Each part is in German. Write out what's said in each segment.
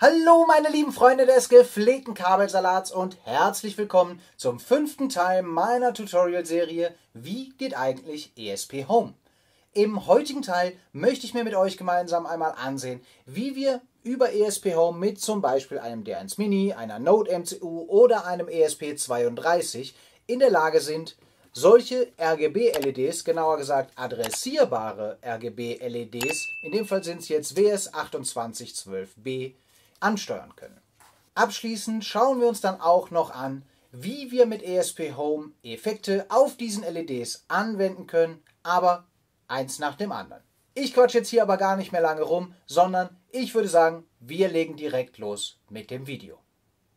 Hallo meine lieben Freunde des gepflegten Kabelsalats und herzlich willkommen zum fünften Teil meiner Tutorial-Serie Wie geht eigentlich ESP Home? Im heutigen Teil möchte ich mir mit euch gemeinsam einmal ansehen, wie wir über ESP Home mit zum Beispiel einem D1 Mini, einer Node MCU oder einem ESP32 in der Lage sind, solche RGB-LEDs, genauer gesagt adressierbare RGB-LEDs, in dem Fall sind es jetzt WS2812B, ansteuern können. Abschließend schauen wir uns dann auch noch an, wie wir mit ESP Home Effekte auf diesen LEDs anwenden können, aber eins nach dem anderen. Ich quatsch jetzt hier aber gar nicht mehr lange rum, sondern ich würde sagen, wir legen direkt los mit dem Video.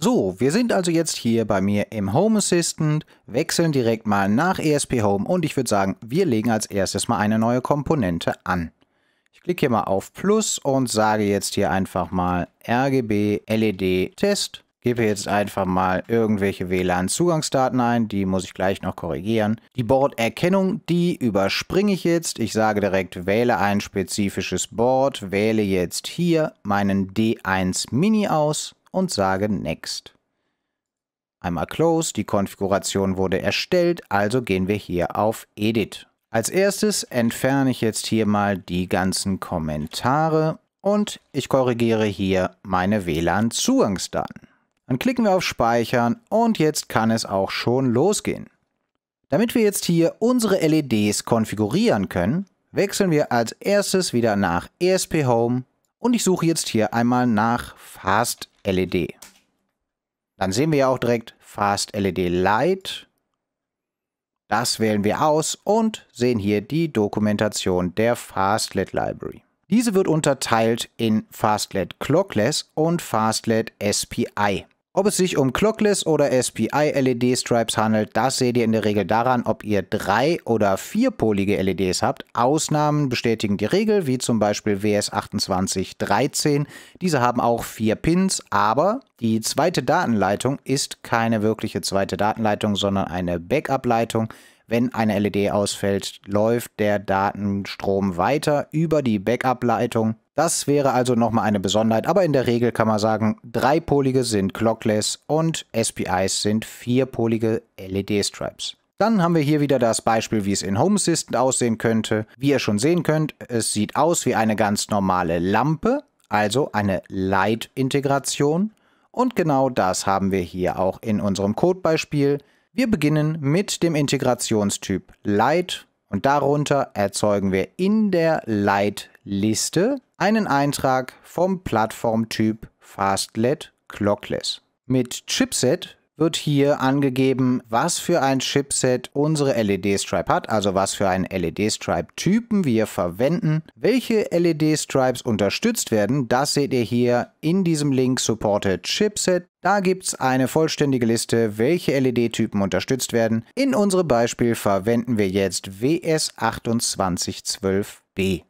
So, wir sind also jetzt hier bei mir im Home Assistant, wechseln direkt mal nach ESP Home und ich würde sagen, wir legen als erstes mal eine neue Komponente an. Ich klicke hier mal auf Plus und sage jetzt hier einfach mal RGB LED Test. Gebe jetzt einfach mal irgendwelche WLAN-Zugangsdaten ein, die muss ich gleich noch korrigieren. Die Borderkennung, die überspringe ich jetzt. Ich sage direkt, wähle ein spezifisches Board, wähle jetzt hier meinen D1 Mini aus und sage Next. Einmal Close, die Konfiguration wurde erstellt, also gehen wir hier auf Edit. Als erstes entferne ich jetzt hier mal die ganzen Kommentare und ich korrigiere hier meine WLAN-Zugangsdaten. Dann klicken wir auf Speichern und jetzt kann es auch schon losgehen. Damit wir jetzt hier unsere LEDs konfigurieren können, wechseln wir als erstes wieder nach ESP Home und ich suche jetzt hier einmal nach Fast LED. Dann sehen wir ja auch direkt Fast LED Light. Das wählen wir aus und sehen hier die Dokumentation der FastLED Library. Diese wird unterteilt in FastLED Clockless und FastLED SPI. Ob es sich um Clockless oder SPI-LED-Stripes handelt, das seht ihr in der Regel daran, ob ihr drei- oder vierpolige LEDs habt. Ausnahmen bestätigen die Regel, wie zum Beispiel WS2813. Diese haben auch vier Pins, aber die zweite Datenleitung ist keine wirkliche zweite Datenleitung, sondern eine Backup-Leitung. Wenn eine LED ausfällt, läuft der Datenstrom weiter über die Backup-Leitung das wäre also nochmal eine Besonderheit, aber in der Regel kann man sagen, dreipolige sind Clockless und SPIs sind vierpolige LED-Stripes. Dann haben wir hier wieder das Beispiel, wie es in Home Assistant aussehen könnte. Wie ihr schon sehen könnt, es sieht aus wie eine ganz normale Lampe, also eine Light-Integration. Und genau das haben wir hier auch in unserem Codebeispiel. Wir beginnen mit dem Integrationstyp Light und darunter erzeugen wir in der Light-Liste einen Eintrag vom Plattformtyp Fastlet Clockless. Mit Chipset wird hier angegeben, was für ein Chipset unsere LED-Stripe hat, also was für einen LED-Stripe-Typen wir verwenden. Welche LED-Stripes unterstützt werden, das seht ihr hier in diesem Link Supported Chipset. Da gibt es eine vollständige Liste, welche LED-Typen unterstützt werden. In unserem Beispiel verwenden wir jetzt WS2812B.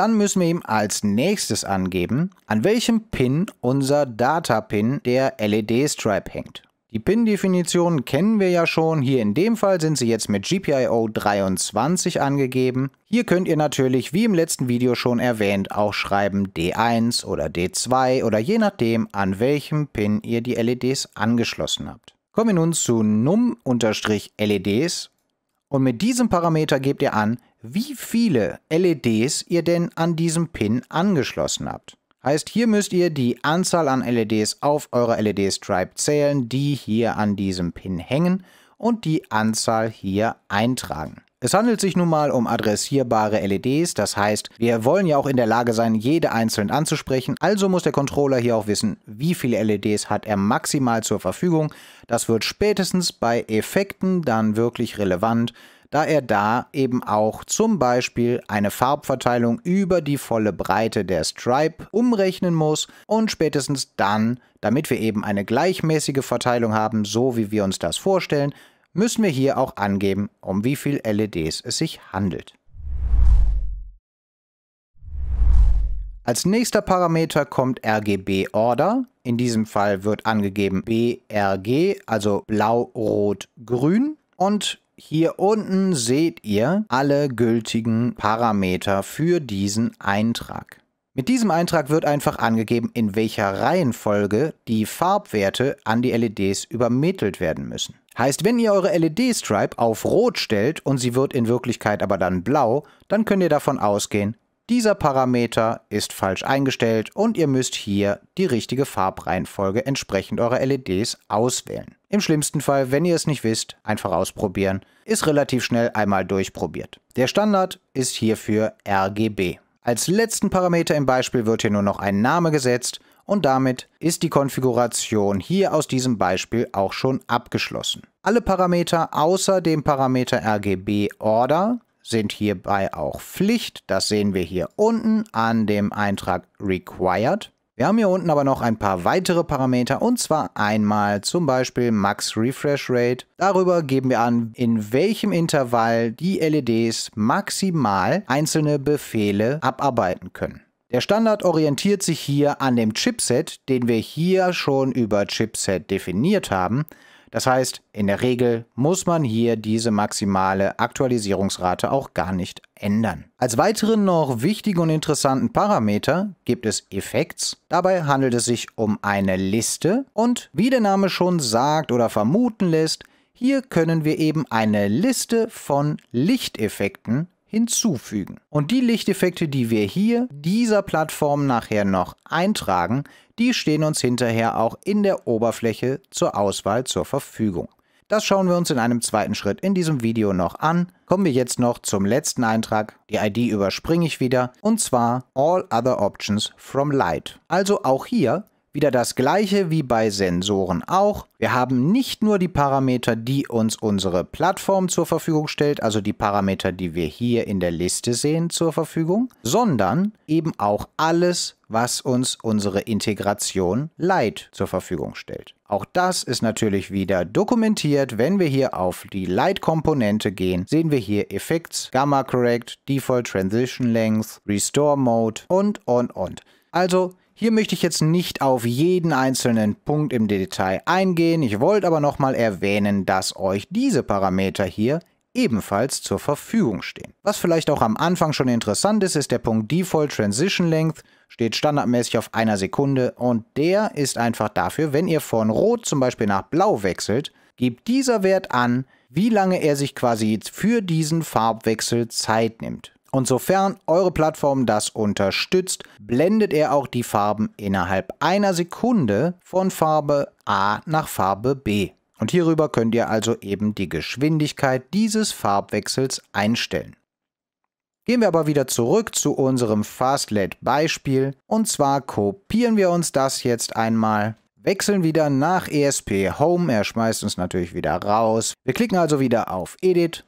Dann müssen wir ihm als nächstes angeben, an welchem Pin unser Data-Pin der LED-Stripe hängt. Die Pin-Definition kennen wir ja schon. Hier in dem Fall sind sie jetzt mit GPIO 23 angegeben. Hier könnt ihr natürlich, wie im letzten Video schon erwähnt, auch schreiben D1 oder D2 oder je nachdem, an welchem Pin ihr die LEDs angeschlossen habt. Kommen wir nun zu num-LEDs und mit diesem Parameter gebt ihr an, wie viele LEDs ihr denn an diesem Pin angeschlossen habt. Heißt, hier müsst ihr die Anzahl an LEDs auf eurer LED-Stripe zählen, die hier an diesem Pin hängen und die Anzahl hier eintragen. Es handelt sich nun mal um adressierbare LEDs, das heißt, wir wollen ja auch in der Lage sein, jede einzeln anzusprechen, also muss der Controller hier auch wissen, wie viele LEDs hat er maximal zur Verfügung. Das wird spätestens bei Effekten dann wirklich relevant, da er da eben auch zum Beispiel eine Farbverteilung über die volle Breite der Stripe umrechnen muss und spätestens dann, damit wir eben eine gleichmäßige Verteilung haben, so wie wir uns das vorstellen, müssen wir hier auch angeben, um wie viel LEDs es sich handelt. Als nächster Parameter kommt RGB Order. In diesem Fall wird angegeben BRG, also blau, rot, grün. Und hier unten seht ihr alle gültigen Parameter für diesen Eintrag. Mit diesem Eintrag wird einfach angegeben, in welcher Reihenfolge die Farbwerte an die LEDs übermittelt werden müssen. Heißt, wenn ihr eure LED-Stripe auf Rot stellt und sie wird in Wirklichkeit aber dann blau, dann könnt ihr davon ausgehen, dieser Parameter ist falsch eingestellt und ihr müsst hier die richtige Farbreihenfolge entsprechend eurer LEDs auswählen. Im schlimmsten Fall, wenn ihr es nicht wisst, einfach ausprobieren. Ist relativ schnell einmal durchprobiert. Der Standard ist hierfür RGB. Als letzten Parameter im Beispiel wird hier nur noch ein Name gesetzt und damit ist die Konfiguration hier aus diesem Beispiel auch schon abgeschlossen. Alle Parameter außer dem Parameter RGB Order sind hierbei auch Pflicht. Das sehen wir hier unten an dem Eintrag Required. Wir haben hier unten aber noch ein paar weitere Parameter und zwar einmal zum Beispiel Max Refresh Rate. Darüber geben wir an, in welchem Intervall die LEDs maximal einzelne Befehle abarbeiten können. Der Standard orientiert sich hier an dem Chipset, den wir hier schon über Chipset definiert haben. Das heißt, in der Regel muss man hier diese maximale Aktualisierungsrate auch gar nicht ändern. Als weiteren noch wichtigen und interessanten Parameter gibt es Effects. Dabei handelt es sich um eine Liste und wie der Name schon sagt oder vermuten lässt, hier können wir eben eine Liste von Lichteffekten hinzufügen. Und die Lichteffekte, die wir hier dieser Plattform nachher noch eintragen, die stehen uns hinterher auch in der Oberfläche zur Auswahl zur Verfügung. Das schauen wir uns in einem zweiten Schritt in diesem Video noch an. Kommen wir jetzt noch zum letzten Eintrag. Die ID überspringe ich wieder und zwar All Other Options from Light. Also auch hier wieder das gleiche wie bei Sensoren auch. Wir haben nicht nur die Parameter, die uns unsere Plattform zur Verfügung stellt, also die Parameter, die wir hier in der Liste sehen, zur Verfügung, sondern eben auch alles, was uns unsere Integration Light zur Verfügung stellt. Auch das ist natürlich wieder dokumentiert. Wenn wir hier auf die Light-Komponente gehen, sehen wir hier Effects, Gamma Correct, Default Transition Length, Restore Mode und, und, und. Also hier möchte ich jetzt nicht auf jeden einzelnen Punkt im Detail eingehen. Ich wollte aber nochmal erwähnen, dass euch diese Parameter hier ebenfalls zur Verfügung stehen. Was vielleicht auch am Anfang schon interessant ist, ist der Punkt Default Transition Length, steht standardmäßig auf einer Sekunde und der ist einfach dafür, wenn ihr von Rot zum Beispiel nach Blau wechselt, gibt dieser Wert an, wie lange er sich quasi für diesen Farbwechsel Zeit nimmt. Und sofern eure Plattform das unterstützt, blendet er auch die Farben innerhalb einer Sekunde von Farbe A nach Farbe B. Und hierüber könnt ihr also eben die Geschwindigkeit dieses Farbwechsels einstellen. Gehen wir aber wieder zurück zu unserem Fastlet-Beispiel. Und zwar kopieren wir uns das jetzt einmal, wechseln wieder nach ESP Home. Er schmeißt uns natürlich wieder raus. Wir klicken also wieder auf Edit,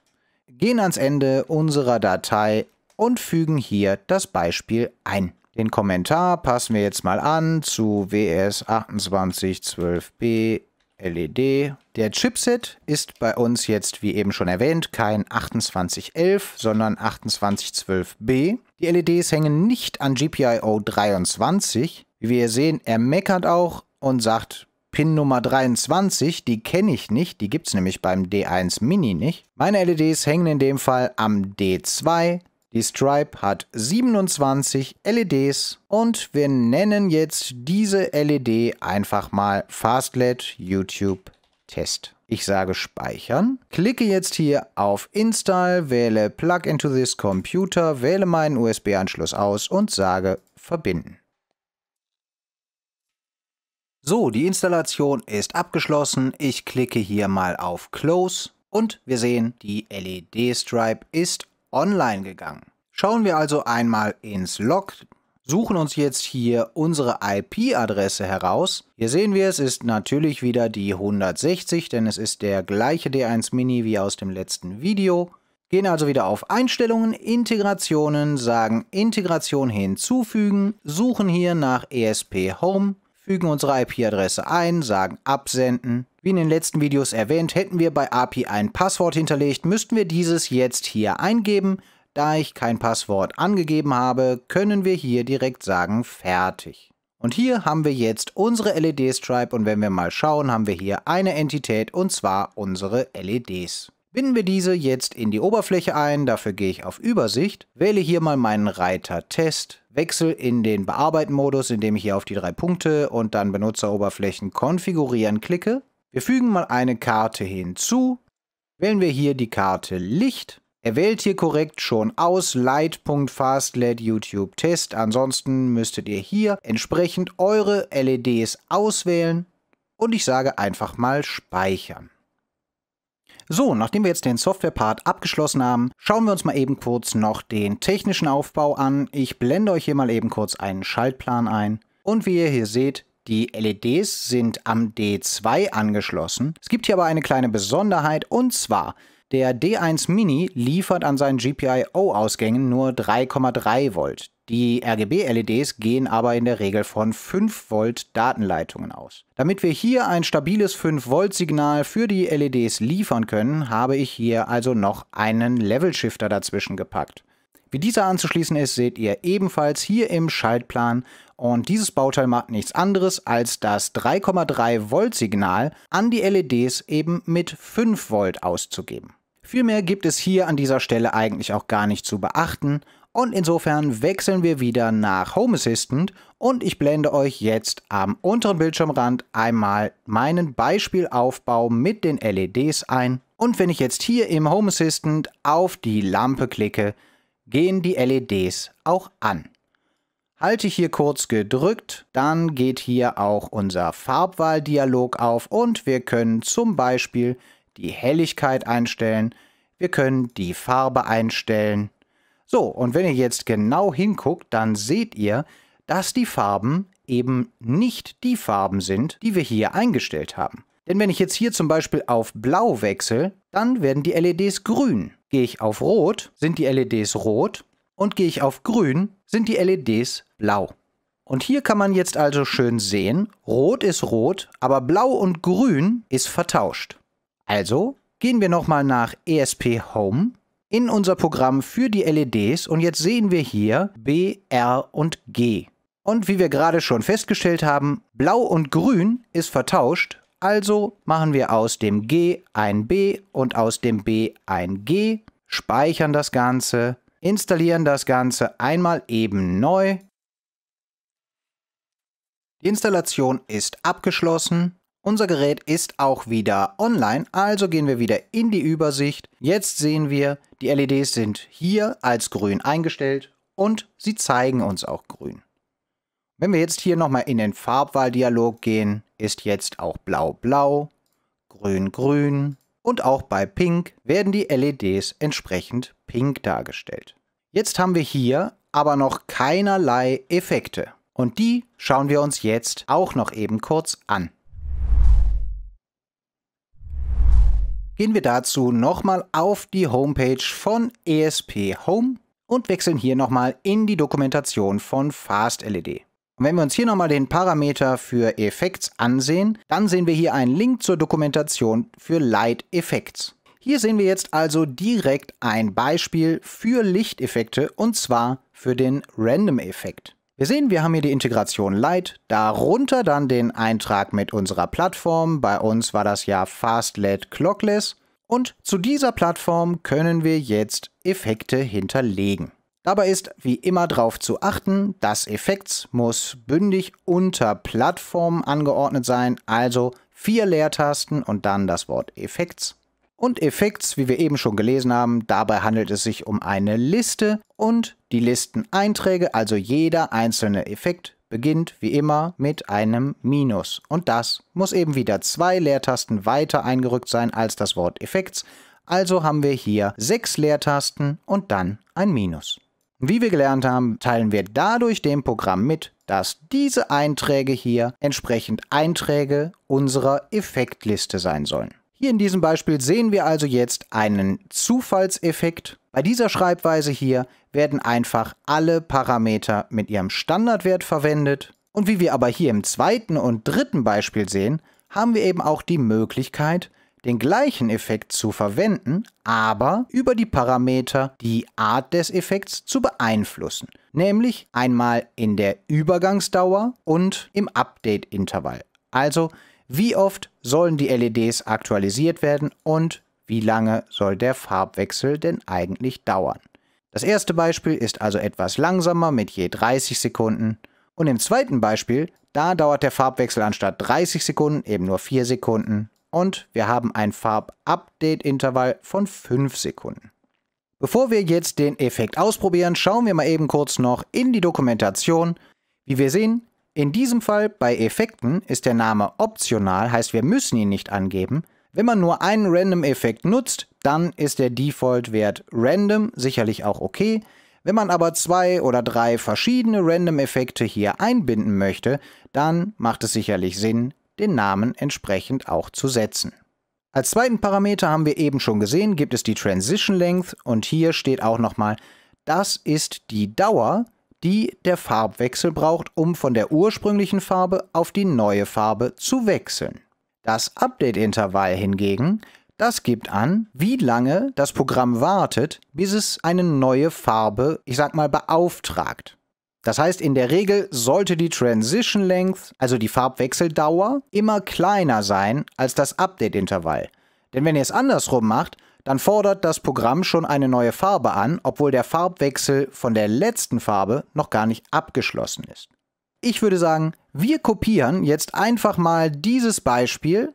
gehen ans Ende unserer Datei und fügen hier das Beispiel ein. Den Kommentar passen wir jetzt mal an zu WS 2812b LED. Der Chipset ist bei uns jetzt, wie eben schon erwähnt, kein 2811, sondern 2812b. Die LEDs hängen nicht an GPIO 23. Wie wir sehen, er meckert auch und sagt, Pin Nummer 23, die kenne ich nicht, die gibt es nämlich beim D1 Mini nicht. Meine LEDs hängen in dem Fall am D2, die Stripe hat 27 LEDs und wir nennen jetzt diese LED einfach mal Fastlet YouTube Test. Ich sage Speichern, klicke jetzt hier auf Install, wähle Plug into this Computer, wähle meinen USB-Anschluss aus und sage Verbinden. So, die Installation ist abgeschlossen. Ich klicke hier mal auf Close und wir sehen, die LED-Stripe ist online gegangen. Schauen wir also einmal ins Log, suchen uns jetzt hier unsere IP-Adresse heraus. Hier sehen wir, es ist natürlich wieder die 160, denn es ist der gleiche D1 Mini wie aus dem letzten Video. Gehen also wieder auf Einstellungen, Integrationen, sagen Integration hinzufügen, suchen hier nach ESP Home, fügen unsere IP-Adresse ein, sagen Absenden. Wie in den letzten Videos erwähnt, hätten wir bei API ein Passwort hinterlegt, müssten wir dieses jetzt hier eingeben. Da ich kein Passwort angegeben habe, können wir hier direkt sagen Fertig. Und hier haben wir jetzt unsere LED-Stripe und wenn wir mal schauen, haben wir hier eine Entität und zwar unsere LEDs. Binden wir diese jetzt in die Oberfläche ein, dafür gehe ich auf Übersicht, wähle hier mal meinen Reiter Test, wechsle in den Bearbeiten-Modus, indem ich hier auf die drei Punkte und dann Benutzeroberflächen konfigurieren klicke. Wir fügen mal eine Karte hinzu, wählen wir hier die Karte Licht, er wählt hier korrekt schon aus Light.FastLED YouTube Test, ansonsten müsstet ihr hier entsprechend eure LEDs auswählen und ich sage einfach mal speichern. So, nachdem wir jetzt den Software-Part abgeschlossen haben, schauen wir uns mal eben kurz noch den technischen Aufbau an. Ich blende euch hier mal eben kurz einen Schaltplan ein. Und wie ihr hier seht, die LEDs sind am D2 angeschlossen. Es gibt hier aber eine kleine Besonderheit und zwar, der D1 Mini liefert an seinen GPIO-Ausgängen nur 3,3 Volt. Die RGB-LEDs gehen aber in der Regel von 5 Volt Datenleitungen aus. Damit wir hier ein stabiles 5 Volt Signal für die LEDs liefern können, habe ich hier also noch einen Level Shifter dazwischen gepackt. Wie dieser anzuschließen ist, seht ihr ebenfalls hier im Schaltplan und dieses Bauteil macht nichts anderes, als das 3,3 Volt Signal an die LEDs eben mit 5 Volt auszugeben. Viel mehr gibt es hier an dieser Stelle eigentlich auch gar nicht zu beachten und insofern wechseln wir wieder nach Home Assistant und ich blende euch jetzt am unteren Bildschirmrand einmal meinen Beispielaufbau mit den LEDs ein. Und wenn ich jetzt hier im Home Assistant auf die Lampe klicke, gehen die LEDs auch an. Halte ich hier kurz gedrückt, dann geht hier auch unser Farbwahldialog auf und wir können zum Beispiel die Helligkeit einstellen, wir können die Farbe einstellen, so, und wenn ihr jetzt genau hinguckt, dann seht ihr, dass die Farben eben nicht die Farben sind, die wir hier eingestellt haben. Denn wenn ich jetzt hier zum Beispiel auf Blau wechsle, dann werden die LEDs grün. Gehe ich auf Rot, sind die LEDs rot und gehe ich auf Grün, sind die LEDs blau. Und hier kann man jetzt also schön sehen, Rot ist rot, aber Blau und Grün ist vertauscht. Also gehen wir nochmal nach ESP Home in unser Programm für die LEDs und jetzt sehen wir hier B, R und G. Und wie wir gerade schon festgestellt haben, Blau und Grün ist vertauscht, also machen wir aus dem G ein B und aus dem B ein G, speichern das Ganze, installieren das Ganze einmal eben neu. Die Installation ist abgeschlossen. Unser Gerät ist auch wieder online, also gehen wir wieder in die Übersicht. Jetzt sehen wir, die LEDs sind hier als grün eingestellt und sie zeigen uns auch grün. Wenn wir jetzt hier nochmal in den Farbwahldialog gehen, ist jetzt auch blau-blau, grün-grün und auch bei pink werden die LEDs entsprechend pink dargestellt. Jetzt haben wir hier aber noch keinerlei Effekte. Und die schauen wir uns jetzt auch noch eben kurz an. gehen wir dazu nochmal auf die Homepage von ESP Home und wechseln hier nochmal in die Dokumentation von Fast LED. Und wenn wir uns hier nochmal den Parameter für Effects ansehen, dann sehen wir hier einen Link zur Dokumentation für Light Effects. Hier sehen wir jetzt also direkt ein Beispiel für Lichteffekte und zwar für den Random-Effekt. Wir sehen, wir haben hier die Integration Lite, darunter dann den Eintrag mit unserer Plattform. Bei uns war das ja Fastlet Clockless. Und zu dieser Plattform können wir jetzt Effekte hinterlegen. Dabei ist wie immer darauf zu achten, dass Effekts muss bündig unter Plattform angeordnet sein, also vier Leertasten und dann das Wort Effekts und Effekts, wie wir eben schon gelesen haben. Dabei handelt es sich um eine Liste und die Listeneinträge, also jeder einzelne Effekt, beginnt wie immer mit einem Minus. Und das muss eben wieder zwei Leertasten weiter eingerückt sein als das Wort Effekts. Also haben wir hier sechs Leertasten und dann ein Minus. Wie wir gelernt haben, teilen wir dadurch dem Programm mit, dass diese Einträge hier entsprechend Einträge unserer Effektliste sein sollen. Hier in diesem Beispiel sehen wir also jetzt einen Zufallseffekt. Bei dieser Schreibweise hier werden einfach alle Parameter mit ihrem Standardwert verwendet. Und wie wir aber hier im zweiten und dritten Beispiel sehen, haben wir eben auch die Möglichkeit, den gleichen Effekt zu verwenden, aber über die Parameter die Art des Effekts zu beeinflussen, nämlich einmal in der Übergangsdauer und im Update-Intervall. Also wie oft sollen die LEDs aktualisiert werden und wie lange soll der Farbwechsel denn eigentlich dauern? Das erste Beispiel ist also etwas langsamer mit je 30 Sekunden und im zweiten Beispiel, da dauert der Farbwechsel anstatt 30 Sekunden eben nur 4 Sekunden und wir haben ein farbupdate intervall von 5 Sekunden. Bevor wir jetzt den Effekt ausprobieren, schauen wir mal eben kurz noch in die Dokumentation. Wie wir sehen, in diesem Fall bei Effekten ist der Name optional, heißt wir müssen ihn nicht angeben. Wenn man nur einen Random-Effekt nutzt, dann ist der Default-Wert Random sicherlich auch okay. Wenn man aber zwei oder drei verschiedene Random-Effekte hier einbinden möchte, dann macht es sicherlich Sinn, den Namen entsprechend auch zu setzen. Als zweiten Parameter haben wir eben schon gesehen, gibt es die Transition Length und hier steht auch nochmal, das ist die Dauer, die der Farbwechsel braucht, um von der ursprünglichen Farbe auf die neue Farbe zu wechseln. Das Update-Intervall hingegen, das gibt an, wie lange das Programm wartet, bis es eine neue Farbe, ich sag mal, beauftragt. Das heißt, in der Regel sollte die Transition Length, also die Farbwechseldauer, immer kleiner sein als das Update-Intervall. Denn wenn ihr es andersrum macht, dann fordert das Programm schon eine neue Farbe an, obwohl der Farbwechsel von der letzten Farbe noch gar nicht abgeschlossen ist. Ich würde sagen, wir kopieren jetzt einfach mal dieses Beispiel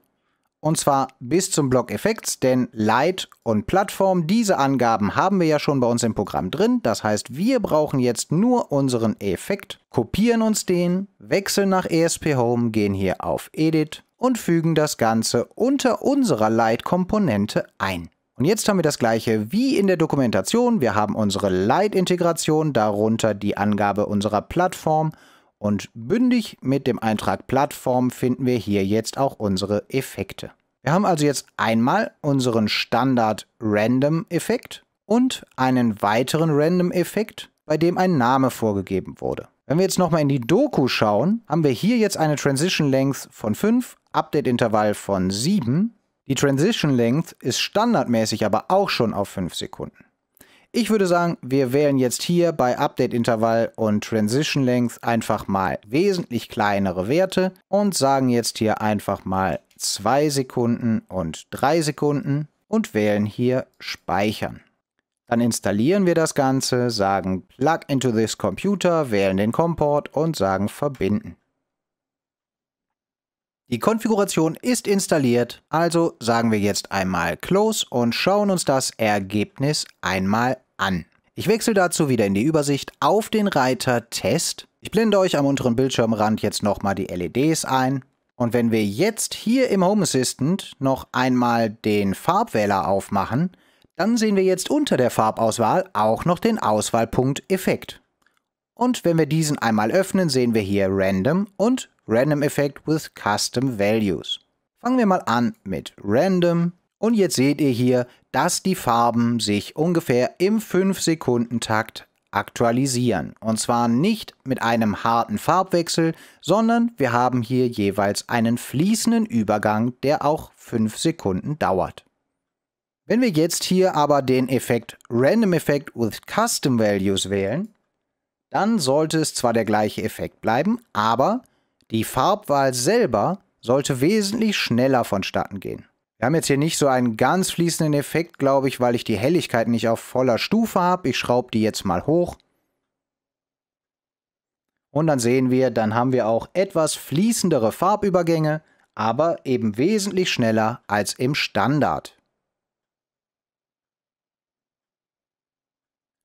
und zwar bis zum Block Effects, denn Light und Plattform, diese Angaben haben wir ja schon bei uns im Programm drin. Das heißt, wir brauchen jetzt nur unseren Effekt, kopieren uns den, wechseln nach ESP Home, gehen hier auf Edit und fügen das Ganze unter unserer Light-Komponente ein. Und jetzt haben wir das gleiche wie in der Dokumentation. Wir haben unsere Light-Integration, darunter die Angabe unserer Plattform und bündig mit dem Eintrag Plattform finden wir hier jetzt auch unsere Effekte. Wir haben also jetzt einmal unseren Standard Random Effekt und einen weiteren Random Effekt, bei dem ein Name vorgegeben wurde. Wenn wir jetzt nochmal in die Doku schauen, haben wir hier jetzt eine Transition Length von 5, Update Intervall von 7 die Transition Length ist standardmäßig aber auch schon auf 5 Sekunden. Ich würde sagen, wir wählen jetzt hier bei Update Intervall und Transition Length einfach mal wesentlich kleinere Werte und sagen jetzt hier einfach mal 2 Sekunden und 3 Sekunden und wählen hier Speichern. Dann installieren wir das Ganze, sagen Plug into this Computer, wählen den Comport und sagen Verbinden. Die Konfiguration ist installiert, also sagen wir jetzt einmal Close und schauen uns das Ergebnis einmal an. Ich wechsle dazu wieder in die Übersicht auf den Reiter Test. Ich blende euch am unteren Bildschirmrand jetzt nochmal die LEDs ein. Und wenn wir jetzt hier im Home Assistant noch einmal den Farbwähler aufmachen, dann sehen wir jetzt unter der Farbauswahl auch noch den Auswahlpunkt Effekt. Und wenn wir diesen einmal öffnen, sehen wir hier Random und Random Effect with Custom Values. Fangen wir mal an mit Random. Und jetzt seht ihr hier, dass die Farben sich ungefähr im 5-Sekunden-Takt aktualisieren. Und zwar nicht mit einem harten Farbwechsel, sondern wir haben hier jeweils einen fließenden Übergang, der auch 5 Sekunden dauert. Wenn wir jetzt hier aber den Effekt Random Effect with Custom Values wählen, dann sollte es zwar der gleiche Effekt bleiben, aber die Farbwahl selber sollte wesentlich schneller vonstatten gehen. Wir haben jetzt hier nicht so einen ganz fließenden Effekt, glaube ich, weil ich die Helligkeit nicht auf voller Stufe habe. Ich schraube die jetzt mal hoch. Und dann sehen wir, dann haben wir auch etwas fließendere Farbübergänge, aber eben wesentlich schneller als im Standard.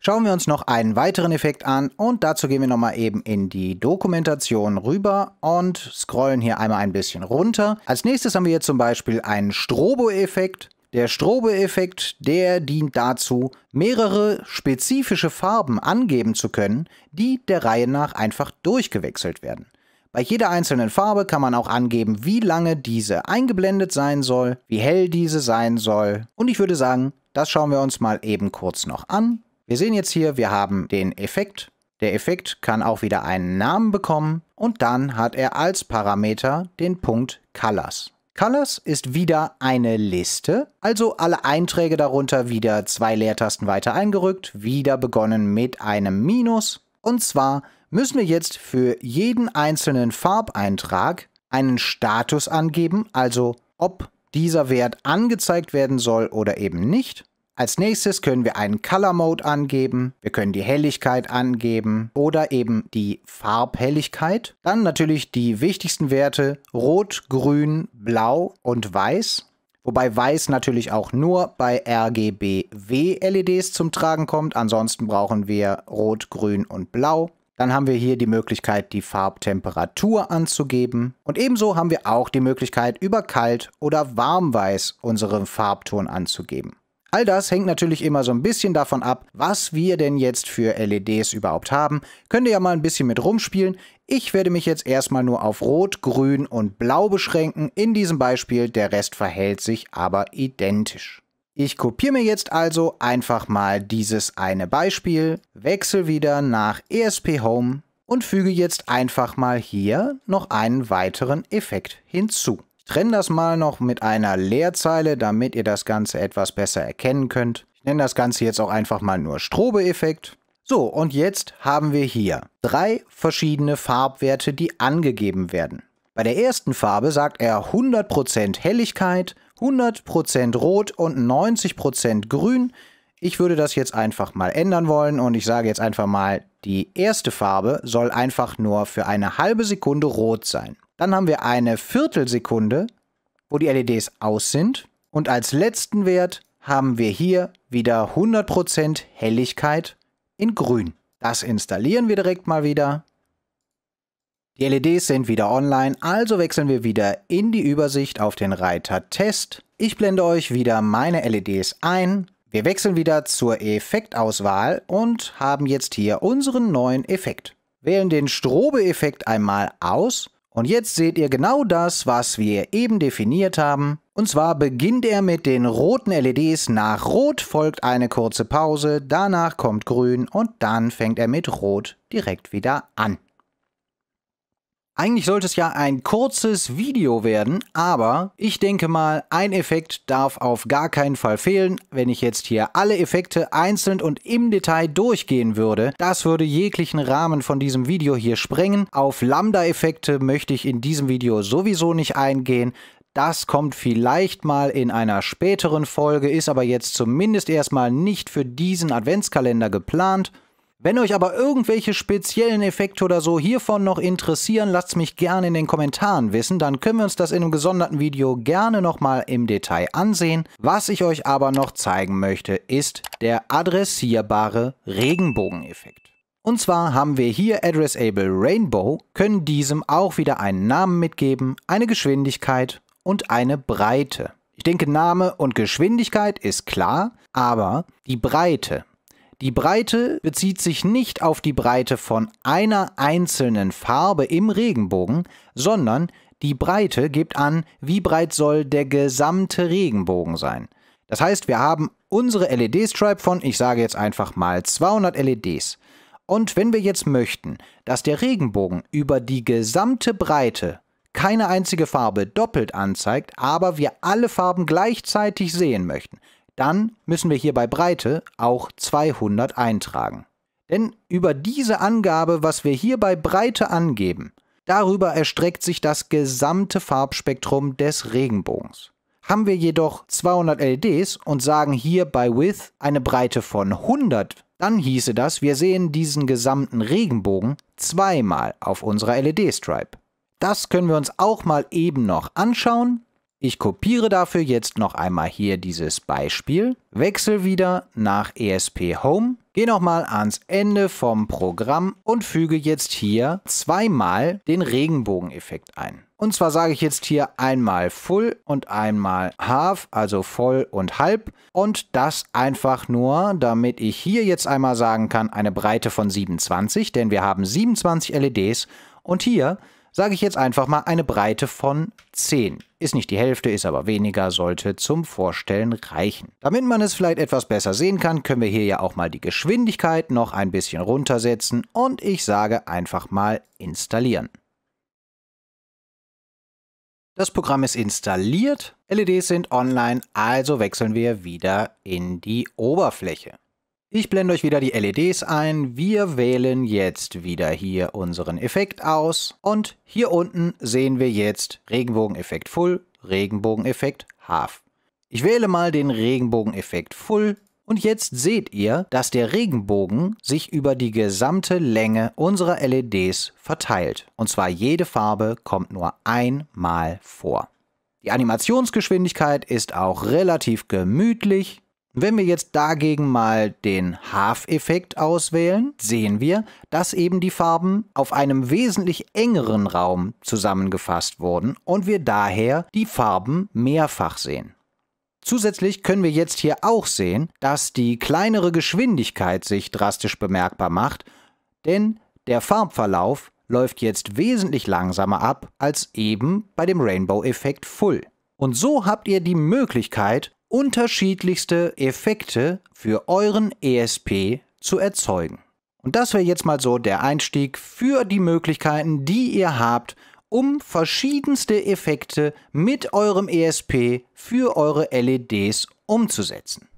Schauen wir uns noch einen weiteren Effekt an und dazu gehen wir nochmal eben in die Dokumentation rüber und scrollen hier einmal ein bisschen runter. Als nächstes haben wir hier zum Beispiel einen Strobo-Effekt. Der strobo effekt der dient dazu, mehrere spezifische Farben angeben zu können, die der Reihe nach einfach durchgewechselt werden. Bei jeder einzelnen Farbe kann man auch angeben, wie lange diese eingeblendet sein soll, wie hell diese sein soll. Und ich würde sagen, das schauen wir uns mal eben kurz noch an. Wir sehen jetzt hier, wir haben den Effekt. Der Effekt kann auch wieder einen Namen bekommen und dann hat er als Parameter den Punkt Colors. Colors ist wieder eine Liste, also alle Einträge darunter wieder zwei Leertasten weiter eingerückt, wieder begonnen mit einem Minus. Und zwar müssen wir jetzt für jeden einzelnen Farbeintrag einen Status angeben, also ob dieser Wert angezeigt werden soll oder eben nicht. Als nächstes können wir einen Color Mode angeben, wir können die Helligkeit angeben oder eben die Farbhelligkeit. Dann natürlich die wichtigsten Werte Rot, Grün, Blau und Weiß. Wobei Weiß natürlich auch nur bei RGBW-LEDs zum Tragen kommt. Ansonsten brauchen wir Rot, Grün und Blau. Dann haben wir hier die Möglichkeit, die Farbtemperatur anzugeben. Und ebenso haben wir auch die Möglichkeit, über Kalt- oder Warmweiß unseren Farbton anzugeben. All das hängt natürlich immer so ein bisschen davon ab, was wir denn jetzt für LEDs überhaupt haben. Könnt ihr ja mal ein bisschen mit rumspielen. Ich werde mich jetzt erstmal nur auf Rot, Grün und Blau beschränken. In diesem Beispiel, der Rest verhält sich aber identisch. Ich kopiere mir jetzt also einfach mal dieses eine Beispiel, wechsle wieder nach ESP Home und füge jetzt einfach mal hier noch einen weiteren Effekt hinzu trenne das mal noch mit einer Leerzeile, damit ihr das Ganze etwas besser erkennen könnt. Ich nenne das Ganze jetzt auch einfach mal nur Strobe-Effekt. So, und jetzt haben wir hier drei verschiedene Farbwerte, die angegeben werden. Bei der ersten Farbe sagt er 100% Helligkeit, 100% Rot und 90% Grün. Ich würde das jetzt einfach mal ändern wollen und ich sage jetzt einfach mal, die erste Farbe soll einfach nur für eine halbe Sekunde rot sein. Dann haben wir eine Viertelsekunde, wo die LEDs aus sind. Und als letzten Wert haben wir hier wieder 100% Helligkeit in grün. Das installieren wir direkt mal wieder. Die LEDs sind wieder online, also wechseln wir wieder in die Übersicht auf den Reiter Test. Ich blende euch wieder meine LEDs ein. Wir wechseln wieder zur Effektauswahl und haben jetzt hier unseren neuen Effekt. Wählen den Strobe-Effekt einmal aus und jetzt seht ihr genau das, was wir eben definiert haben. Und zwar beginnt er mit den roten LEDs. Nach Rot folgt eine kurze Pause, danach kommt Grün und dann fängt er mit Rot direkt wieder an. Eigentlich sollte es ja ein kurzes Video werden, aber ich denke mal, ein Effekt darf auf gar keinen Fall fehlen. Wenn ich jetzt hier alle Effekte einzeln und im Detail durchgehen würde, das würde jeglichen Rahmen von diesem Video hier sprengen. Auf Lambda-Effekte möchte ich in diesem Video sowieso nicht eingehen. Das kommt vielleicht mal in einer späteren Folge, ist aber jetzt zumindest erstmal nicht für diesen Adventskalender geplant. Wenn euch aber irgendwelche speziellen Effekte oder so hiervon noch interessieren, lasst mich gerne in den Kommentaren wissen, dann können wir uns das in einem gesonderten Video gerne nochmal im Detail ansehen. Was ich euch aber noch zeigen möchte, ist der adressierbare Regenbogeneffekt. Und zwar haben wir hier Addressable Rainbow, können diesem auch wieder einen Namen mitgeben, eine Geschwindigkeit und eine Breite. Ich denke, Name und Geschwindigkeit ist klar, aber die Breite, die Breite bezieht sich nicht auf die Breite von einer einzelnen Farbe im Regenbogen, sondern die Breite gibt an, wie breit soll der gesamte Regenbogen sein. Das heißt, wir haben unsere LED-Stripe von, ich sage jetzt einfach mal 200 LEDs. Und wenn wir jetzt möchten, dass der Regenbogen über die gesamte Breite keine einzige Farbe doppelt anzeigt, aber wir alle Farben gleichzeitig sehen möchten, dann müssen wir hier bei Breite auch 200 eintragen. Denn über diese Angabe, was wir hier bei Breite angeben, darüber erstreckt sich das gesamte Farbspektrum des Regenbogens. Haben wir jedoch 200 LEDs und sagen hier bei Width eine Breite von 100, dann hieße das, wir sehen diesen gesamten Regenbogen zweimal auf unserer LED-Stripe. Das können wir uns auch mal eben noch anschauen. Ich kopiere dafür jetzt noch einmal hier dieses Beispiel, wechsle wieder nach ESP Home, gehe nochmal ans Ende vom Programm und füge jetzt hier zweimal den Regenbogeneffekt ein. Und zwar sage ich jetzt hier einmal Full und einmal Half, also voll und halb. Und das einfach nur, damit ich hier jetzt einmal sagen kann, eine Breite von 27, denn wir haben 27 LEDs und hier sage ich jetzt einfach mal eine Breite von 10. Ist nicht die Hälfte, ist aber weniger, sollte zum Vorstellen reichen. Damit man es vielleicht etwas besser sehen kann, können wir hier ja auch mal die Geschwindigkeit noch ein bisschen runtersetzen und ich sage einfach mal installieren. Das Programm ist installiert, LEDs sind online, also wechseln wir wieder in die Oberfläche. Ich blende euch wieder die LEDs ein. Wir wählen jetzt wieder hier unseren Effekt aus. Und hier unten sehen wir jetzt Regenbogeneffekt Full, Regenbogeneffekt Half. Ich wähle mal den Regenbogeneffekt Full. Und jetzt seht ihr, dass der Regenbogen sich über die gesamte Länge unserer LEDs verteilt. Und zwar jede Farbe kommt nur einmal vor. Die Animationsgeschwindigkeit ist auch relativ gemütlich. Wenn wir jetzt dagegen mal den Half-Effekt auswählen, sehen wir, dass eben die Farben auf einem wesentlich engeren Raum zusammengefasst wurden und wir daher die Farben mehrfach sehen. Zusätzlich können wir jetzt hier auch sehen, dass die kleinere Geschwindigkeit sich drastisch bemerkbar macht, denn der Farbverlauf läuft jetzt wesentlich langsamer ab als eben bei dem Rainbow-Effekt Full. Und so habt ihr die Möglichkeit, unterschiedlichste Effekte für euren ESP zu erzeugen. Und das wäre jetzt mal so der Einstieg für die Möglichkeiten, die ihr habt, um verschiedenste Effekte mit eurem ESP für eure LEDs umzusetzen.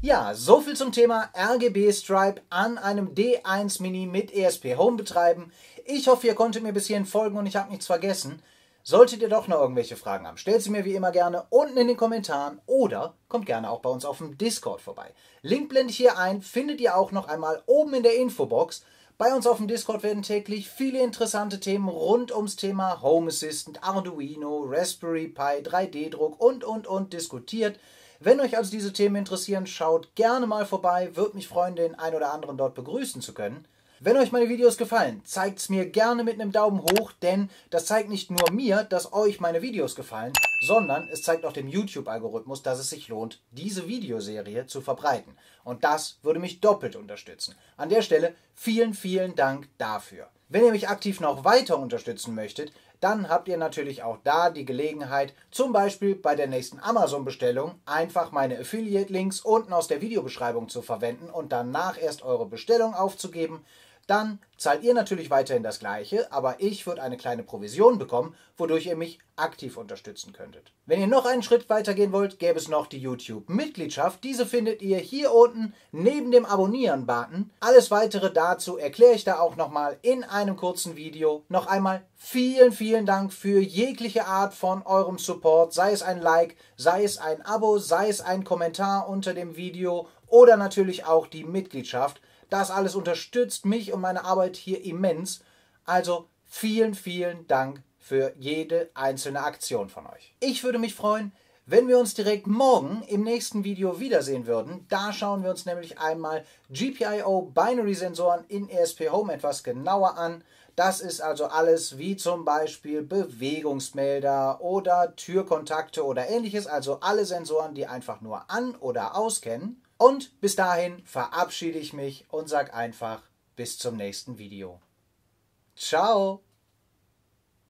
Ja, so viel zum Thema RGB Stripe an einem D1 Mini mit ESP Home betreiben. Ich hoffe, ihr konntet mir bis hierhin folgen und ich habe nichts vergessen. Solltet ihr doch noch irgendwelche Fragen haben, stellt sie mir wie immer gerne unten in den Kommentaren oder kommt gerne auch bei uns auf dem Discord vorbei. Link blende ich hier ein, findet ihr auch noch einmal oben in der Infobox. Bei uns auf dem Discord werden täglich viele interessante Themen rund ums Thema Home Assistant, Arduino, Raspberry Pi, 3D-Druck und, und, und diskutiert. Wenn euch also diese Themen interessieren, schaut gerne mal vorbei. Würde mich freuen, den einen oder anderen dort begrüßen zu können. Wenn euch meine Videos gefallen, zeigt es mir gerne mit einem Daumen hoch, denn das zeigt nicht nur mir, dass euch meine Videos gefallen, sondern es zeigt auch dem YouTube-Algorithmus, dass es sich lohnt, diese Videoserie zu verbreiten. Und das würde mich doppelt unterstützen. An der Stelle vielen, vielen Dank dafür. Wenn ihr mich aktiv noch weiter unterstützen möchtet, dann habt ihr natürlich auch da die Gelegenheit, zum Beispiel bei der nächsten Amazon-Bestellung einfach meine Affiliate-Links unten aus der Videobeschreibung zu verwenden und danach erst eure Bestellung aufzugeben. Dann zahlt ihr natürlich weiterhin das gleiche, aber ich würde eine kleine Provision bekommen, wodurch ihr mich aktiv unterstützen könntet. Wenn ihr noch einen Schritt weitergehen wollt, gäbe es noch die YouTube-Mitgliedschaft. Diese findet ihr hier unten neben dem Abonnieren-Button. Alles weitere dazu erkläre ich da auch nochmal in einem kurzen Video. Noch einmal vielen, vielen Dank für jegliche Art von eurem Support, sei es ein Like, sei es ein Abo, sei es ein Kommentar unter dem Video oder natürlich auch die Mitgliedschaft. Das alles unterstützt mich und meine Arbeit hier immens. Also vielen, vielen Dank für jede einzelne Aktion von euch. Ich würde mich freuen, wenn wir uns direkt morgen im nächsten Video wiedersehen würden. Da schauen wir uns nämlich einmal GPIO Binary Sensoren in ESP Home etwas genauer an. Das ist also alles wie zum Beispiel Bewegungsmelder oder Türkontakte oder ähnliches, also alle Sensoren, die einfach nur an oder auskennen. Und bis dahin verabschiede ich mich und sage einfach bis zum nächsten Video. Ciao!